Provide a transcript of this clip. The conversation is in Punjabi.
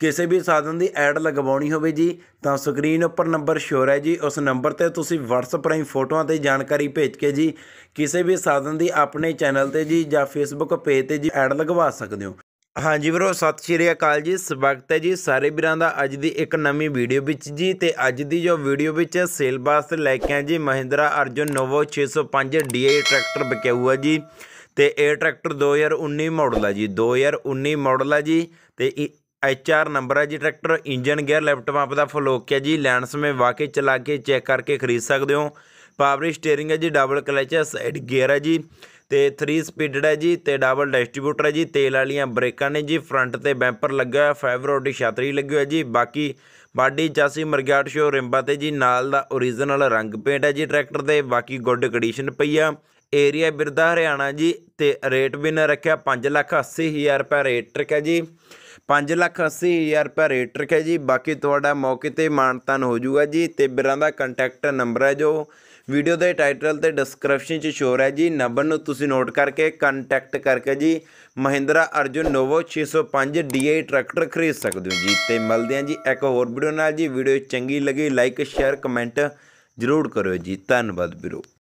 ਕਿਸੇ ਵੀ ਸਾਧਨ ਦੀ ਐਡ ਲਗਵਾਉਣੀ ਹੋਵੇ ਜੀ ਤਾਂ ਸਕਰੀਨ ਉੱਪਰ ਨੰਬਰ ਸ਼ੋਰ ਹੈ ਜੀ ਉਸ ਨੰਬਰ ਤੇ ਤੁਸੀਂ WhatsApp ਰਾਹੀਂ ਫੋਟੋਆਂ ਤੇ ਜਾਣਕਾਰੀ ਭੇਜ ਕੇ ਜੀ ਕਿਸੇ ਵੀ ਸਾਧਨ ਦੀ ਆਪਣੇ ਚੈਨਲ ਤੇ ਜੀ ਜਾਂ Facebook ਪੇਜ ਤੇ ਜੀ ਐਡ ਲਗਵਾ ਸਕਦੇ ਹੋ ਹਾਂਜੀ ਵੀਰੋ ਸਤਿ ਸ਼੍ਰੀ ਅਕਾਲ ਜੀ ਸਵਾਗਤ ਹੈ ਜੀ ਸਾਰੇ ਵੀਰਾਂ ਦਾ ਅੱਜ ਦੀ ਇੱਕ ਨਵੀਂ ਵੀਡੀਓ ਵਿੱਚ ਜੀ ਤੇ ਅੱਜ ਦੀ ਜੋ ਵੀਡੀਓ ਵਿੱਚ ਸੇਲ ਤੇ ਲੈ ਕੇ ਆਏ ਜੀ Mahindra Arjun Novo 605 DI tractor ਵਿਕਿਆ ਹੋਇਆ ਜੀ ਤੇ ਇਹ ਟਰੈਕਟਰ 2019 ਮਾਡਲ ਹੈ ਜੀ 2019 ਮਾਡਲ ਹੈ ਜੀ ਤੇ ਐਚ ਆਰ ਨੰਬਰ ਹੈ ਜੀ tractor engine gear left pump ਦਾ ਫੁੱਲ ਓਕੇ ਹੈ ਜੀ ਲੈਣ ਸਮੇਂ ਵਾਕੇ ਚਲਾ ਕੇ ਚੈੱਕ ਕਰਕੇ ਖਰੀਦ ਸਕਦੇ ਹੋ ਪਾਵਰ ਸਟੀering ਹੈ ਜੀ ਡਬਲ ਕਲਚ ਹੈ ਸਾਈਡ ਗੇਅਰ ਹੈ ਜੀ ਤੇ 3 ਸਪੀਡਡ ਹੈ ਜੀ ਤੇ ਡਬਲ ਡਿਸਟ੍ਰੀਬਿਊਟਰ ਹੈ ਜੀ ਤੇਲ ਵਾਲੀਆਂ ਬ੍ਰੇਕਾਂ ਨੇ ਜੀ ਫਰੰਟ ਤੇ ਬੈਂਪਰ ਲੱਗਾ ਹੋਇਆ ਫਾਈਬਰੋਡਿਕ ਛਤਰੀ ਲੱਗੀ ਹੋਈ ਹੈ ਜੀ ਬਾਕੀ ਬਾਡੀ ਚਾਸੀ ਮਰਗਾਟ ਸ਼ੋ ਰਿੰਬਾ ਤੇ ਜੀ ਨਾਲ ਦਾ origignal ਰੰਗ ਪੇਂਟ ਹੈ ਜੀ ਟਰੈਕਟਰ ਦੇ ਬਾਕੀ ਗੁੱਡ ਕੰਡੀਸ਼ਨ ਪਈ ਆ ਏਰੀਆ ਬਿਰਦਾ ਹਰਿਆਣਾ ਜੀ ਤੇ ਰੇਟ ਨਾ ਰੱਖਿਆ 580000 ਰੁਪਏ ਰੇਟ ਟਰਕ ਹੈ ਜੀ 5 ਲੱਖ 80 ਹਜ਼ਾਰ ਰੁਪਏ ਰੇਟ ਰੱਖਿਆ ਜੀ ਬਾਕੀ ਤੁਹਾਡਾ ਮੌਕੇ ਤੇ ਮਾਨਤਾਨ ਹੋ ਜਾਊਗਾ ਜੀ ਤੇ ਬਿਰਾਂ ਦਾ ਕੰਟੈਕਟ ਨੰਬਰ ਹੈ ਜੋ ਵੀਡੀਓ ਦੇ ਟਾਈਟਲ ਤੇ ਡਿਸਕ੍ਰਿਪਸ਼ਨ 'ਚ ਸ਼ੋਰ ਹੈ ਜੀ ਨੰਬਰ ਨੂੰ ਤੁਸੀਂ ਨੋਟ ਕਰਕੇ ਕੰਟੈਕਟ ਕਰਕੇ ਜੀ Mahindra Arjun Novo 605 DI tractor ਖਰੀਦ ਸਕਦੇ ਹੋ ਜੀ ਤੇ ਮਿਲਦੇ ਹਾਂ ਜੀ ਇੱਕ ਹੋਰ ਵੀਡੀਓ ਨਾਲ ਜੀ ਵੀਡੀਓ ਚੰਗੀ ਲੱਗੀ ਲਾਈਕ ਸ਼ੇਅਰ ਕਮੈਂਟ ਜ਼ਰੂਰ ਕਰਿਓ ਜੀ ਧੰਨਵਾਦ ਵੀਰੋ